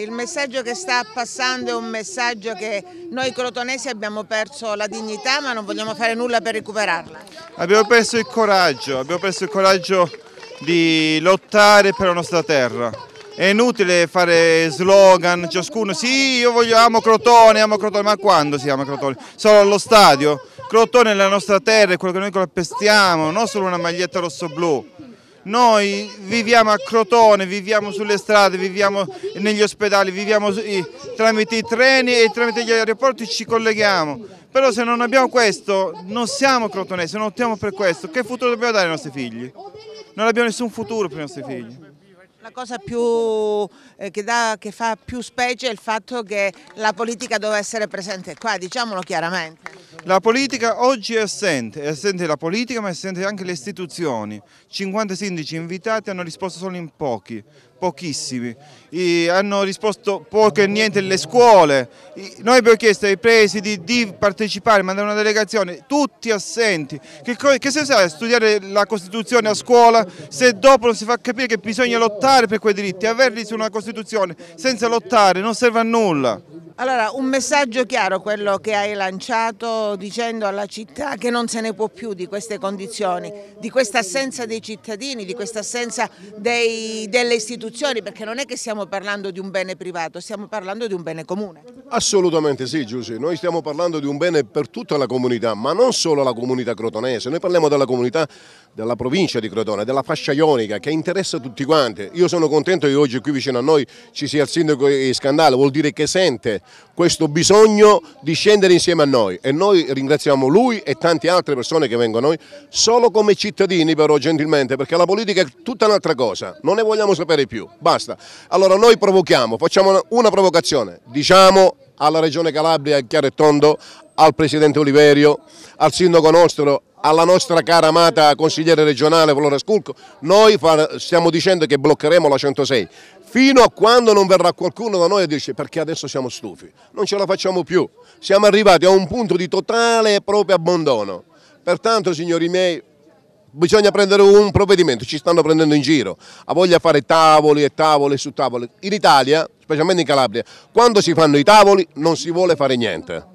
il messaggio che sta passando è un messaggio che noi crotonesi abbiamo perso la dignità ma non vogliamo fare nulla per recuperarla. Abbiamo perso il coraggio, abbiamo perso il coraggio di lottare per la nostra terra. È inutile fare slogan, ciascuno sì io voglio amo Crotone, amo Crotone, ma quando si ama Crotone? Solo allo stadio? Crotone è la nostra terra, è quello che noi calpestiamo, non solo una maglietta rosso-blu. Noi viviamo a Crotone, viviamo sulle strade, viviamo negli ospedali, viviamo tramite i treni e tramite gli aeroporti ci colleghiamo. Però se non abbiamo questo, non siamo crotonesi, non optiamo per questo. Che futuro dobbiamo dare ai nostri figli? Non abbiamo nessun futuro per i nostri figli. La cosa più, eh, che, dà, che, fa più specie è il fatto che la politica doveva essere presente qua, diciamolo chiaramente. La politica oggi è assente, è assente la politica ma è assente anche le istituzioni. 50 sindaci invitati hanno risposto solo in pochi, pochissimi, e hanno risposto poco e niente le scuole, noi abbiamo chiesto ai presidi di partecipare, mandare una delegazione, tutti assenti, che, che se sa studiare la Costituzione a scuola se dopo non si fa capire che bisogna lottare per quei diritti, averli su una Costituzione senza lottare non serve a nulla. Allora, un messaggio chiaro quello che hai lanciato dicendo alla città che non se ne può più di queste condizioni, di questa assenza dei cittadini, di questa assenza dei, delle istituzioni, perché non è che stiamo parlando di un bene privato, stiamo parlando di un bene comune. Assolutamente sì Giuseppe, noi stiamo parlando di un bene per tutta la comunità, ma non solo la comunità crotonese, noi parliamo della comunità della provincia di Crotone, della fascia ionica che interessa tutti quanti. Io sono contento che oggi qui vicino a noi ci sia il sindaco Scandale, vuol dire che sente questo bisogno di scendere insieme a noi e noi ringraziamo lui e tante altre persone che vengono noi solo come cittadini però gentilmente perché la politica è tutta un'altra cosa, non ne vogliamo sapere più, basta. Allora noi provochiamo, facciamo una provocazione, diciamo alla Regione Calabria, chiaro e tondo, al Presidente Oliverio, al Sindaco nostro, alla nostra cara amata consigliere regionale Flora Sculco, noi stiamo dicendo che bloccheremo la 106, fino a quando non verrà qualcuno da noi e dice perché adesso siamo stufi, non ce la facciamo più, siamo arrivati a un punto di totale e proprio abbandono. Pertanto signori miei bisogna prendere un provvedimento, ci stanno prendendo in giro, ha voglia fare tavoli e tavoli su tavoli. In Italia, specialmente in Calabria, quando si fanno i tavoli non si vuole fare niente.